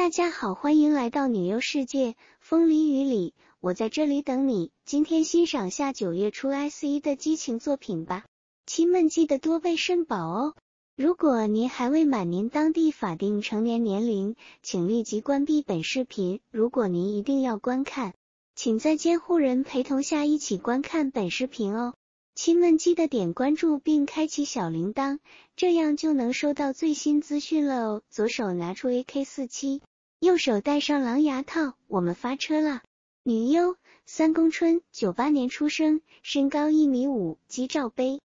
大家好，欢迎来到女优世界。风里雨里，我在这里等你。今天欣赏下九月初 S 一的激情作品吧，亲们记得多备肾宝哦。如果您还未满您当地法定成年年龄，请立即关闭本视频。如果您一定要观看，请在监护人陪同下一起观看本视频哦。亲们记得点关注并开启小铃铛，这样就能收到最新资讯了哦。左手拿出 AK 四七。右手戴上狼牙套，我们发车了。女优三宫春，九八年出生，身高一米五，肌罩杯。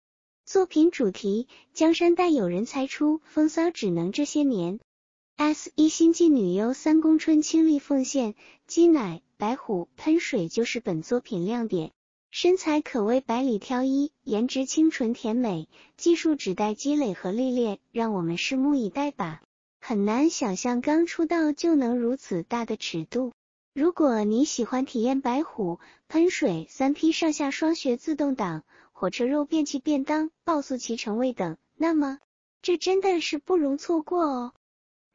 作品主题：江山代有人才出，风骚只能这些年。S 一新晋女优三宫春倾力奉献，鸡奶、白虎、喷水就是本作品亮点，身材可谓百里挑一，颜值清纯甜美，技术只待积累和历练，让我们拭目以待吧。很难想象刚出道就能如此大的尺度。如果你喜欢体验白虎喷水、三 P 上下双学自动挡、火车肉便器便当、爆速骑乘位等，那么这真的是不容错过哦。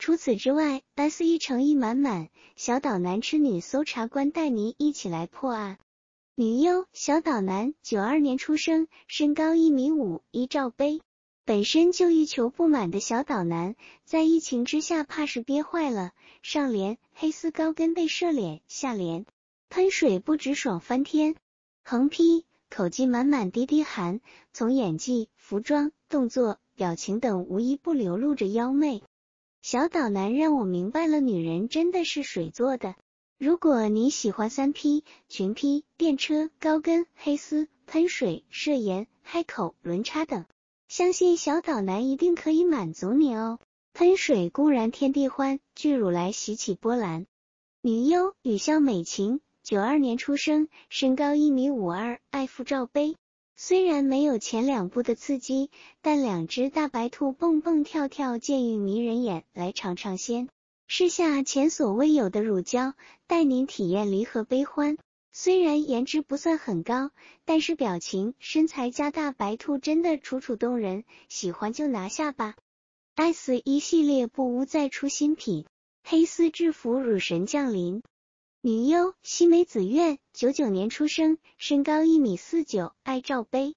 除此之外，S 一诚意满满，小岛男痴女搜查官带您一起来破案。女优小岛男，九二年出生，身高一米五，一罩杯。本身就欲求不满的小岛男，在疫情之下怕是憋坏了。上联：黑丝高跟被射脸；下联：喷水不止爽翻天。横批：口技满满滴滴寒。从演技、服装、动作、表情等，无一不流露着妖媚。小岛男让我明白了，女人真的是水做的。如果你喜欢三 P、群 P、电车、高跟、黑丝、喷水、射盐、嗨口、轮叉等。相信小岛男一定可以满足你哦！喷水公然天地欢，巨乳来洗起波澜。女优雨香美晴，九二年出生，身高一米五二，爱抚罩杯。虽然没有前两部的刺激，但两只大白兔蹦蹦跳跳，建议迷人眼，来尝尝鲜。试下前所未有的乳胶，带您体验离合悲欢。虽然颜值不算很高，但是表情、身材加大白兔真的楚楚动人，喜欢就拿下吧。S 一系列不无再出新品，黑丝制服乳神降临。女优西梅子苑，九九年出生，身高一米四九，爱罩杯。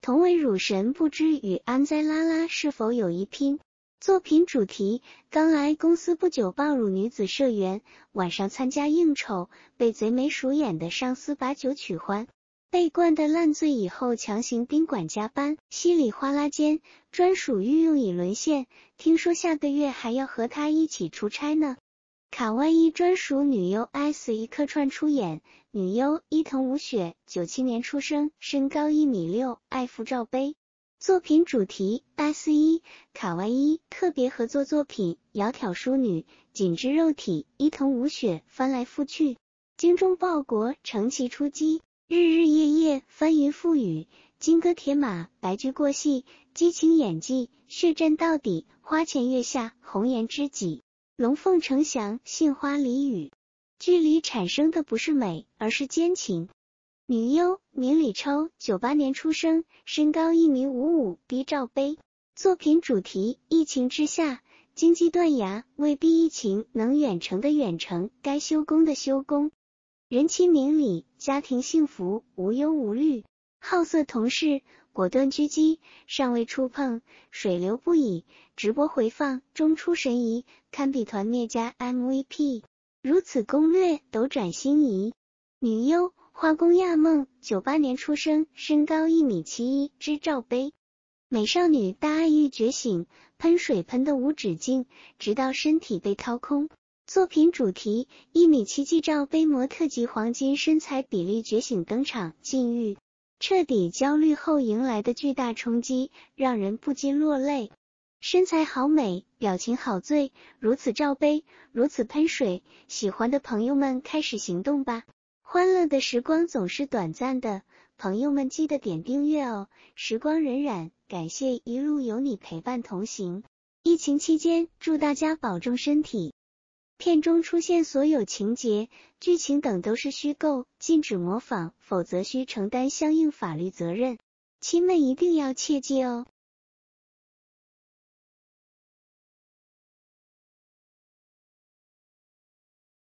同为乳神，不知与安哉拉拉是否有一拼。作品主题：刚来公司不久，暴乳女子社员晚上参加应酬，被贼眉鼠眼的上司把酒取欢，被灌得烂醉以后，强行宾馆加班，稀里哗啦间专属御用椅沦陷。听说下个月还要和他一起出差呢。卡哇伊专属女优 S 一客串出演，女优伊藤舞雪，九七年出生，身高一米六，爱抚罩杯。作品主题四一卡哇伊特别合作作品，窈窕淑女，紧致肉体，伊藤舞雪翻来覆去，精忠报国，乘骑出击，日日夜夜翻云覆雨，金戈铁马，白驹过隙，激情演技，血战到底，花前月下，红颜知己，龙凤呈祥，杏花梨雨，距离产生的不是美，而是奸情。女优明李超，九八年出生，身高一米五五，B 罩杯。作品主题：疫情之下，经济断崖，未必疫情能远程的远程，该修工的修工。人妻明里，家庭幸福，无忧无虑。好色同事，果断狙击，尚未触碰，水流不已。直播回放中出神仪，堪比团灭加 MVP。如此攻略，斗转星移。女优花宫亚梦，九八年出生，身高一米七一，之罩杯美少女大爱欲觉醒，喷水喷的无止境，直到身体被掏空。作品主题一米七七罩杯模特级黄金身材比例觉醒登场，禁欲彻底焦虑后迎来的巨大冲击，让人不禁落泪。身材好美，表情好醉，如此罩杯，如此喷水，喜欢的朋友们开始行动吧。欢乐的时光总是短暂的，朋友们记得点订阅哦。时光荏苒，感谢一路有你陪伴同行。疫情期间，祝大家保重身体。片中出现所有情节、剧情等都是虚构，禁止模仿，否则需承担相应法律责任。亲们一定要切记哦。